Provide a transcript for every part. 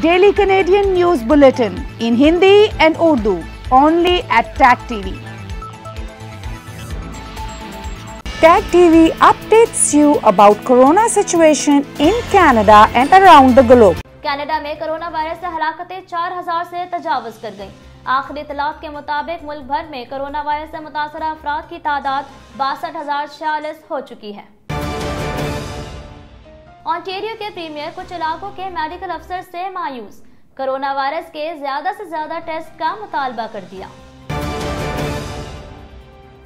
Daily Canadian news bulletin in Hindi and Urdu only at tag TV Tag TV updates you about corona situation in Canada and around the globe. Canada में corona virus से हलाकतें 4000 से तजावज कर गईं। आखिरी तलाक के मुताबिक मुल्क भर में कोरोना वायरस से मुतासर अफराद की तादाद बासठ हो चुकी है ऑन्टेरियो के प्रीमियर कुछ इलाकों के मेडिकल अफसर से मायूस कोरोना वायरस के ज्यादा से ज्यादा टेस्ट का मुतालबा कर दिया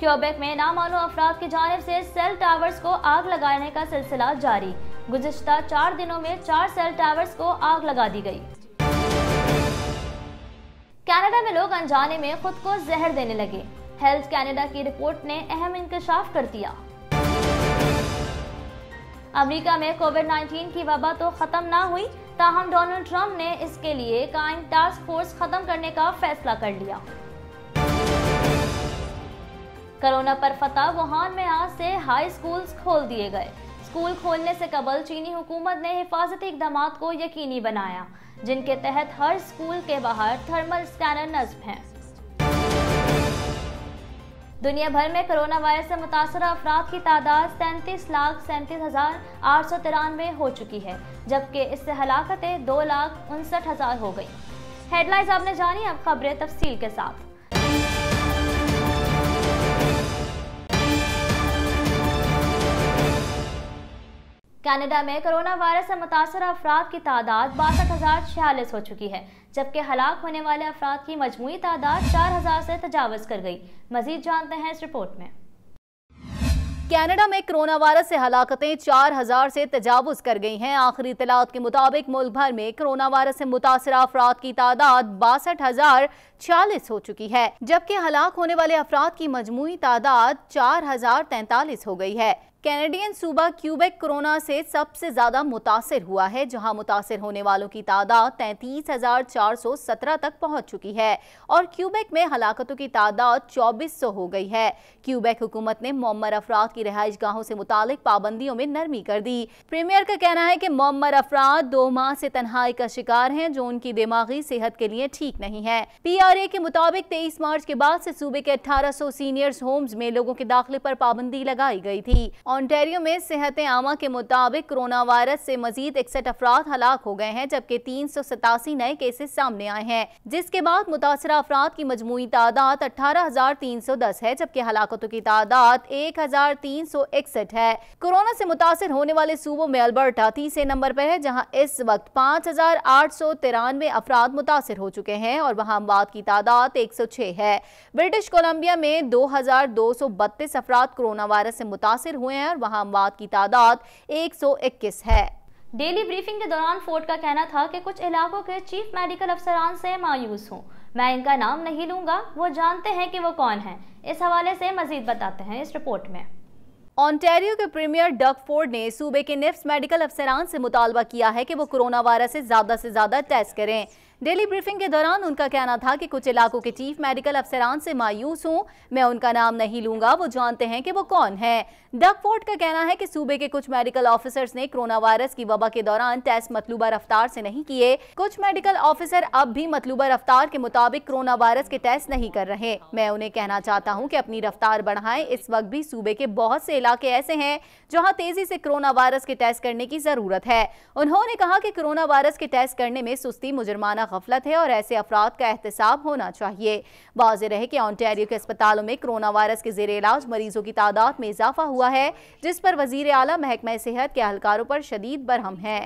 क्योबेक में नामालूम अफराद की जानब से सेल टावर्स को आग लगाने का सिलसिला जारी गुजशत चार दिनों में चार सेल टावर्स को आग लगा दी गई कनाडा में लोग अनजाने में खुद को जहर देने लगे हेल्थ कनाडा की रिपोर्ट ने अहम इंकशाफ कर दिया अमेरिका में कोविड 19 की वबा तो ख़त्म ना हुई ताहम डोनाल्ड ट्रंप ने इसके लिए कायम टास्क फोर्स ख़त्म करने का फैसला कर लिया कोरोना पर फतह वुहान में आज से हाई स्कूल्स खोल दिए गए स्कूल खोलने से कबल चीनी हुकूमत ने हिफाजती इकदाम को यकीनी बनाया जिनके तहत हर स्कूल के बाहर थर्मल स्कैनर नस्ब हैं दुनिया भर में कोरोना वायरस से मुतासर अफराद की तादाद सैंतीस लाख सैंतीस हज़ार आठ सौ तिरानवे हो चुकी है जबकि इससे हलाकतें दो लाख उनसठ हज़ार हो गई हेडलाइंस आपने जानी अब खबरें तफसील के साथ कनाडा में कोरोना वायरस से मुतासर अफराद की तादाद बासठ हज़ार छियालीस हो चुकी है जबकि हलाक होने वाले अफराद की मजमू तादाद चार हज़ार से तजावज़ कर गई मजीद जानते हैं इस रिपोर्ट में कनाडा में कोरोना वायरस से हलाकतें 4000 से तजावज़ कर गई हैं आखिरी इतलात के मुताबिक मुल्क भर में कोरोना वायरस से मुतासर अफराद की तादाद बासठ हजार छियालीस हो चुकी है जबकि हलाक होने वाले अफराद की मजमू तादाद चार हजार हो गई है कैनेडियन सूबा क्यूबेक कोरोना से सबसे ज़्यादा मुतासर हुआ है जहां मुतासर होने वालों की तादाद तैंतीस हजार चार सौ सत्रह तक पहुंच चुकी है और क्यूबेक में हलाकतों की तादाद चौबीस सौ हो गई है क्यूबेक हुकूमत ने मम्मर अफराद की रिहाइश गाहों से मुतालिक पाबंदियों में नरमी कर दी प्रीमियर का कहना है कि मम्मर अफराद दो माह से तनहाई का शिकार है जो उनकी दिमागी सेहत के लिए ठीक नहीं है पी आर ए के मुताबिक तेईस मार्च के बाद ऐसी सूबे के अठारह सौ सीनियर्स होम्स में लोगों के दाखिले आरोप पाबंदी लगाई गयी थी ऑन्टेरियो में सेहत आमा के मुताबिक कोरोना वायरस से मजीद इकसठ अफराद हलाक हो गए हैं जबकि तीन सौ सतासी नए केसेस सामने आए हैं जिसके बाद मुतासर अफराद की मजमू तादाद अठारह हजार तीन सौ दस है जबकि हलाकतों की तादाद एक हजार तीन सौ इकसठ है कोरोना से मुतासर होने वाले सूबों में अल्बर्टा तीसरे नंबर पर है जहाँ इस वक्त पाँच हजार आठ सौ तिरानवे अफराद मुतासर हो चुके हैं और वहाँ अमवात की तादाद एक सौ छह है ब्रिटिश कोलम्बिया में दो हजार दो सौ बत्तीस अफराद कोरोना वायरस से मुतासर हुए हैं और वहां अमवात की तादाद 121 है डेली ब्रीफिंग के दौरान फोर्ट का कहना था कि कुछ इलाकों के चीफ मेडिकल अफसरान से मायूस हूँ मैं इनका नाम नहीं लूंगा वो जानते हैं कि वो कौन है इस हवाले से मजीद बताते हैं इस रिपोर्ट में ऑनटेरियो के प्रीमियर डग फोर्ड ने सूबे के निफ्स मेडिकल अफसरान से मुतालबा किया है कि वो कोरोना वायरस से ज़्यादा से ज़्यादा टेस्ट करें डेली ब्रीफिंग के दौरान उनका कहना था कि कुछ इलाकों के चीफ मेडिकल अफसरान से मायूस हूँ मैं उनका नाम नहीं लूंगा वो जानते हैं कि वो कौन है फोर्ट का कहना है कि सूबे के कुछ मेडिकल ऑफिसर्स ने कोरोना वायरस की वबा के दौरान टेस्ट मतलूबा रफ्तार से नहीं किए कुछ मेडिकल ऑफिसर अब भी मतलूबा रफ्तार के मुताबिक कोरोना वायरस के टेस्ट नहीं कर रहे मैं उन्हें कहना चाहता हूँ की अपनी रफ्तार बढ़ाए इस वक्त भी सूबे के बहुत से इलाके ऐसे हैं जहाँ तेजी से कोरोना वायरस के टेस्ट करने की जरूरत है उन्होंने कहा कि कोरोना वायरस के टेस्ट करने में सुस्ती मुजुर्माना गफलत है और ऐसे अफराद का एहतसाब होना चाहिए वाजह रहे कि ऑनटेरियो के अस्पतालों में कोरोना वायरस के जेर इलाज मरीजों की तादाद में इजाफा हुआ है जिस पर वजीर अला महकमा सेहत के अहलकारों पर शदीद बरहम है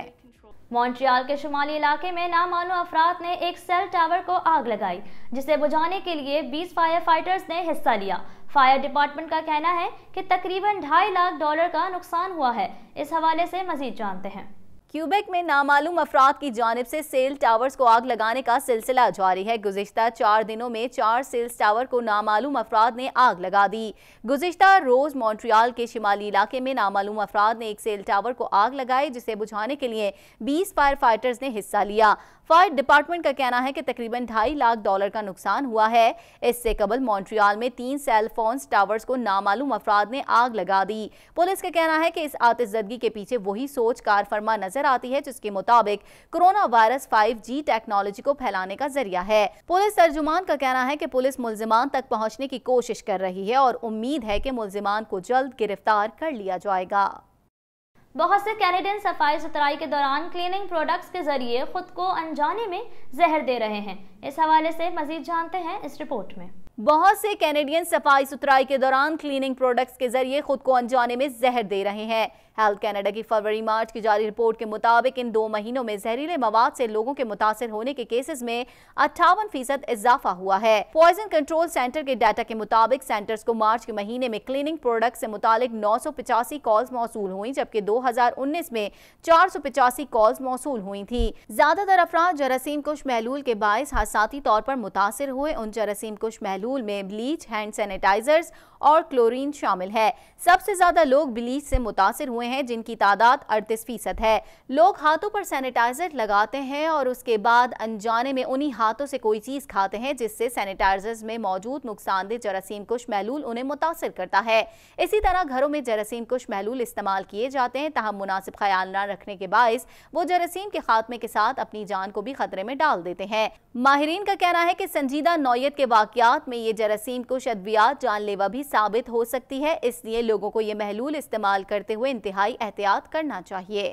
मॉन्ट्रियाल के शुमाली इलाके में नामानो अफराद ने एक सेल टावर को आग लगाई जिसे बुझाने के लिए 20 फायर फाइटर्स ने हिस्सा लिया फायर डिपार्टमेंट का कहना है कि तकरीबन ढाई लाख डॉलर का नुकसान हुआ है इस हवाले से मजीद जानते हैं क्यूबेक में नामालूम अफराद की जानब से सेल टावर्स को आग लगाने का सिलसिला जारी है गुजशत चार दिनों में चार सेल्स टावर को नामालूम अफराद ने आग लगा दी गुजशत रोज मॉन्ट्रियाल के शिमाली इलाके में नामालूम अफराद ने एक सेल टावर को आग लगाई जिसे बुझाने के लिए 20 फायर फाइटर्स ने हिस्सा लिया फायर डिपार्टमेंट का कहना है कि तकरीबन ढाई लाख डॉलर का नुकसान हुआ है इससे कबल मॉन्ट्रियाल में तीन सेल फोन टावर्स को नामालूम अफराद ने आग लगा दी पुलिस का कहना है कि इस आतजदगी के पीछे वही सोच कार फरमा नजर आती है जिसके मुताबिक कोरोना वायरस फाइव टेक्नोलॉजी को फैलाने का जरिया है पुलिस तर्जुमान का कहना है की पुलिस मुलजमान तक पहुँचने की कोशिश कर रही है और उम्मीद है की मुलजमान को जल्द गिरफ्तार कर लिया जाएगा बहुत से कैनेडियन सफाई सुथराई के दौरान क्लीनिंग प्रोडक्ट्स के जरिए खुद को अनजाने में जहर दे रहे हैं इस हवाले से मजीद जानते हैं इस रिपोर्ट में बहुत से कैनेडियन सफाई सुथराई के दौरान क्लीनिंग प्रोडक्ट्स के जरिए खुद को अनजाने में जहर दे रहे हैं हेल्थ कैनेडा की फरवरी मार्च की जारी रिपोर्ट के मुताबिक इन दो महीनों में जहरीले मवाद से लोगों के मुतासर होने के केसेस में अट्ठावन फीसद इजाफा हुआ है पॉइजन कंट्रोल सेंटर के डाटा के मुताबिक सेंटर्स को मार्च के महीने में क्लीनिंग प्रोडक्ट से मुतालिक नौ सौ पिचासी कॉल्स मौसू हुई जबकि दो हजार उन्नीस में चार सौ पिचासी कॉल्स मौसू हुई थी ज्यादातर अफराद जरासीम कुश महलूल के बायस हादसाती तौर पर मुतासर हुए उन जरासीम कुश महलूल में ब्लीच हैंड सैनिटाइजर्स और क्लोरिन शामिल है सबसे ज्यादा लोग ब्लीच से मुतासर हुए हुए हैं जिनकी तादाद अड़तीस फीसद है लोग हाथों पर सैनिटाइजर लगाते हैं और उसके बाद अनजाने में उन्हीं हाथों से कोई चीज़ खाते हैं जिससे सैनिटाइजर में मौजूद नुकसानदेह जरासीम कुछ महलूल उन्हें मुतासर करता है इसी तरह घरों में जरासीम कुछ महलूल इस्तेमाल किए जाते हैं तहम मुनासिब ख्याल न रखने के बायस वो जरासीम के खात्मे के साथ अपनी जान को भी खतरे में डाल देते हैं माहरीन का कहना है की संजीदा नोयत के वाकियात में ये जरासीम कुछ अद्वियात जानलेवा भी साबित हो सकती है इसलिए लोगों को ये महलूल इस्तेमाल करते हुए इंतहा इंतहाई एहतियात करना चाहिए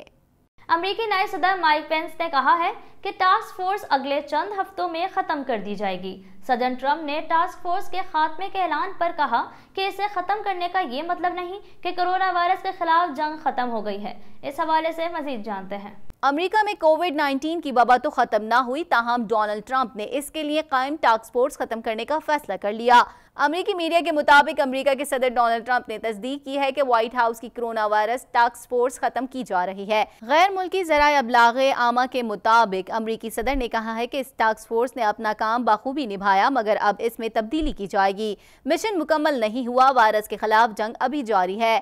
अमरीकी नए सदर माइक पेंस ने कहा है कि टास्क फोर्स अगले चंद हफ्तों में ख़त्म कर दी जाएगी सदर ट्रम्प ने टास्क फोर्स के खात्मे के ऐलान पर कहा कि इसे ख़त्म करने का ये मतलब नहीं कि कोरोना वायरस के खिलाफ जंग ख़त्म हो गई है इस हवाले से मजीद जानते हैं अमेरिका में कोविड 19 की वबा तो खत्म ना हुई ताहम डोनाल्ड ट्रंप ने इसके लिए कायम टास्क फोर्स खत्म करने का फैसला कर लिया अमरीकी मीडिया के मुताबिक अमरीका के सदर डोनाल्ड ट्रंप ने तस्दीक की है कि व्हाइट हाउस की कोरोना वायरस टास्क फोर्स खत्म की जा रही है गैर मुल्की जराये अबलाग आमा के मुताबिक अमरीकी सदर ने कहा है कि इस टास्क फोर्स ने अपना काम बखूबी निभाया मगर अब इसमें तब्दीली की जाएगी मिशन मुकम्मल नहीं हुआ वायरस के खिलाफ जंग अभी जारी है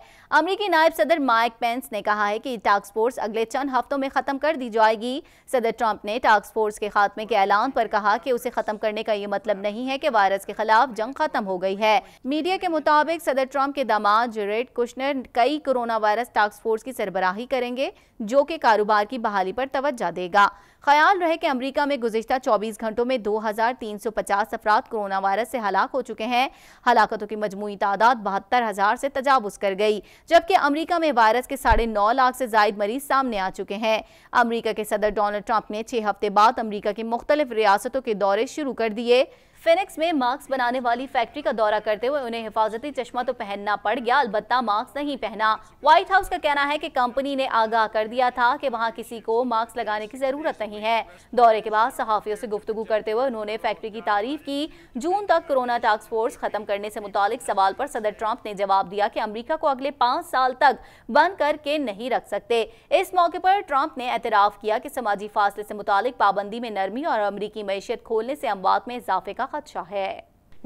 अमरीकी नायब सदर माइक पेंस ने कहा है की टास्क फोर्स अगले चंद हफ्तों में खत्म कर दी जाएगी सदर ट्रंप ने टास्क फोर्स के खात्मे के ऐलान पर कहा कि उसे खत्म करने का ये मतलब नहीं है कि वायरस के खिलाफ जंग खत्म खत्म हो गई है मीडिया के मुताबिक सदर ट्रंप के दामाद जेरेड कुशनर कई कोरोना वायरस टास्क फोर्स की सरबराही करेंगे जो कि कारोबार की बहाली पर तवज्जो देगा ख्याल रहे कि अमेरिका में गुजशत 24 घंटों में 2,350 अफराद कोरोना वायरस से हलाक हो चुके हैं हलाकतों की मजमू तादाद बहत्तर हजार से तजावज कर गई जबकि अमेरिका में वायरस के साढ़े नौ लाख से जायद मरीज सामने आ चुके हैं अमेरिका के सदर डोनाल्ड ट्रंप ने छह हफ्ते बाद अमेरिका की मुख्तलिफ रियासतों के दौरे शुरू कर दिए फिनिक्स में मास्क बनाने वाली फैक्ट्री का दौरा करते हुए उन्हें हिफाजती चश्मा तो पहनना पड़ गया अलबत्ता मास्क नहीं पहना व्हाइट हाउस का कहना है कि कंपनी ने आगाह कर दिया था कि वहां किसी को मास्क लगाने की जरूरत नहीं है दौरे के बाद सहाफियों से गुफ्तु करते हुए उन्होंने फैक्ट्री की तारीफ की जून तक कोरोना टास्क फोर्स खत्म करने से मुतालिक सवाल पर सदर ट्रंप ने जवाब दिया कि अमरीका को अगले पाँच साल तक बंद करके नहीं रख सकते इस मौके पर ट्रंप ने एतराफ़ किया कि समाजी फासले से मुतालिक पाबंदी में नरमी और अमरीकी मीशत खोलने से अमवात में इजाफे का खदशा है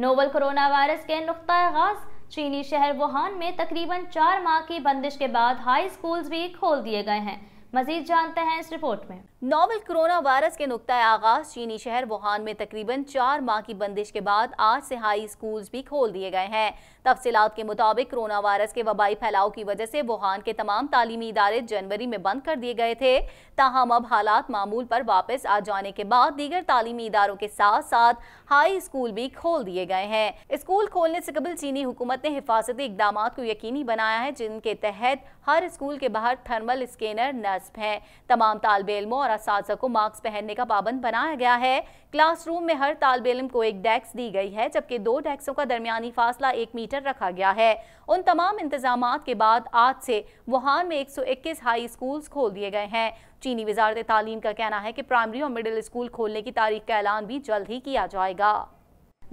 नोवल कोरोना वायरस के नुकता आगाज चीनी शहर वुहान में तकरीबन चार माह की बंदिश के बाद हाई स्कूल्स भी खोल दिए गए हैं मजीद जानते हैं इस रिपोर्ट में नोवल कोरोना वायरस के नुकतः आगाज चीनी शहर वुहान में तकरीबन चार माह की बंदिश के बाद आज से हाई स्कूल्स भी खोल दिए गए हैं तफसीत के मुताबिक कोरोना वायरस के वबाई फैलाव की वजह से वुहान के तमाम तालीमी इदारे जनवरी में बंद कर दिए गए थे ताहम अब हालात मामूल पर वापस आ जाने के बाद दीगर तालीमी इदारों के साथ साथ हाई स्कूल भी खोल दिए गए हैं स्कूल खोलने से कबल चीनी हुकूमत ने हिफाजती इकदाम को यकीनी बनाया है जिनके तहत हर स्कूल के बाहर थर्मल स्कैनर नस्ब है तमाम तालब इलमों और और इस को मास्क पहनने का पाबंद बनाया गया है क्लासरूम में हर तालब इलम को एक डेस्क दी गई है जबकि दो डेस्कों का दरमियानी फासला एक मीटर रखा गया है उन तमाम इंतजाम के बाद आज से वुहान में एक सौ इक्कीस हाई स्कूल खोल दिए गए हैं चीनी वजारत तालीम का कहना है कि प्राइमरी और मिडिल स्कूल खोलने की तारीख का ऐलान भी जल्द ही किया जाएगा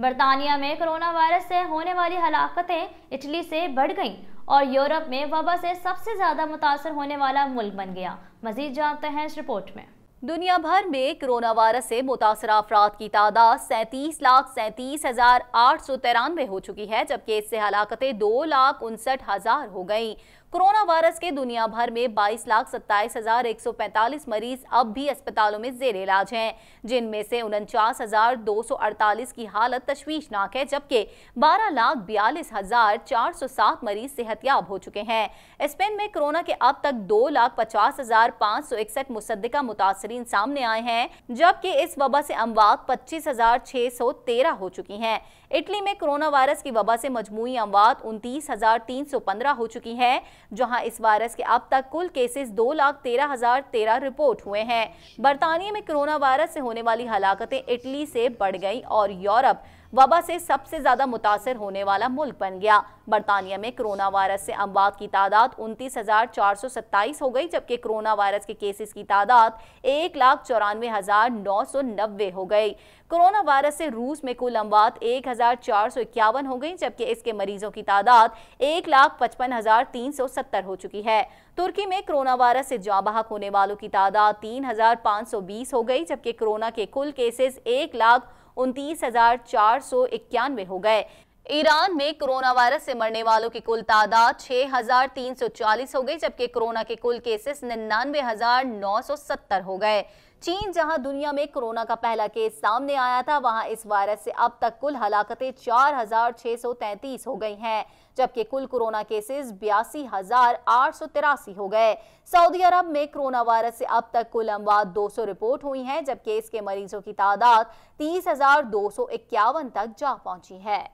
बरतानिया में कोरोना वायरस से होने वाली हलाकतें इटली से बढ़ गईं और यूरोप में वबा से सबसे ज़्यादा मुतासर होने वाला मुल्क बन गया मजीद जानते हैं इस रिपोर्ट में दुनिया भर में कोरोना वायरस से मुतासर अफराद की तादाद सैंतीस लाख सैंतीस हज़ार आठ सौ तिरानवे हो चुकी है जबकि इससे हलाकतें दो लाख उनसठ हज़ार हो गईं कोरोना वायरस के दुनिया भर में बाईस लाख सत्ताईस हजार एक सौ पैंतालीस मरीज अब भी अस्पतालों में जेर इलाज हैं जिनमें से उनचास हजार दो सौ अड़तालीस की हालत तश्वीशनाक है जबकि बारह लाख बयालीस हजार चार सौ सात मरीज सेहतियाब हो चुके हैं स्पेन में कोरोना के अब तक दो लाख पचास हजार पाँच सौ इकसठ मुसदा मुतासरीन सामने आए हैं जबकि इस वबा से अमवात पच्चीस हजार छह सौ तेरह हो चुकी हैं इटली में कोरोना वायरस की वबा से मजमू अमवात उनतीस हजार तीन सौ पंद्रह हो चुकी है जहां इस वायरस के अब तक कुल केसेस दो लाख तेरह हजार तेरह रिपोर्ट हुए हैं बरतानिया में कोरोना वायरस से होने वाली हलाकतें इटली से बढ़ गई और यूरोप वबा से सबसे ज्यादा मुतासर होने वाला मुल्क बन गया बरतानिया में कोरोना वायरस से अमवात की तादाद उनतीस हजार चार सौ सत्ताईस हो गई जबकि कोरोना वायरस के केसेस की तादाद एक लाख चौरानवे हजार नौ सौ नब्बे हो गई कोरोना वायरस से रूस में कुल अमवात एक हजार चार सौ इक्यावन हो गई जबकि इसके मरीजों की तादाद एक लाख पचपन हजार तीन सौ सत्तर हो चुकी है तुर्की में कोरोना वायरस से जाँ बहक होने वालों की तादाद तीन हजार पाँच सौ बीस हो गई जबकि कोरोना के कुल केसेस एक लाख उनतीस हजार चार सौ इक्यानवे हो गए ईरान में कोरोना वायरस से मरने वालों की कुल तादाद 6,340 हो गई जबकि कोरोना के कुल केसेस निन्यानवे हो गए चीन जहां दुनिया में कोरोना का पहला केस सामने आया था वहां इस वायरस से अब तक कुल हलाकतें 4,633 हो गई हैं जबकि कुल कोरोना केसेस बयासी हो गए सऊदी अरब में कोरोना वायरस से अब तक कुल अमवात 200 रिपोर्ट हुई हैं जबकि इसके मरीजों की तादाद तीस तक जा पहुंची है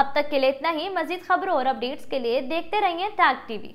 अब तक के लिए इतना ही मजीद खबरों और अपडेट्स के लिए देखते रहिए टैग टीवी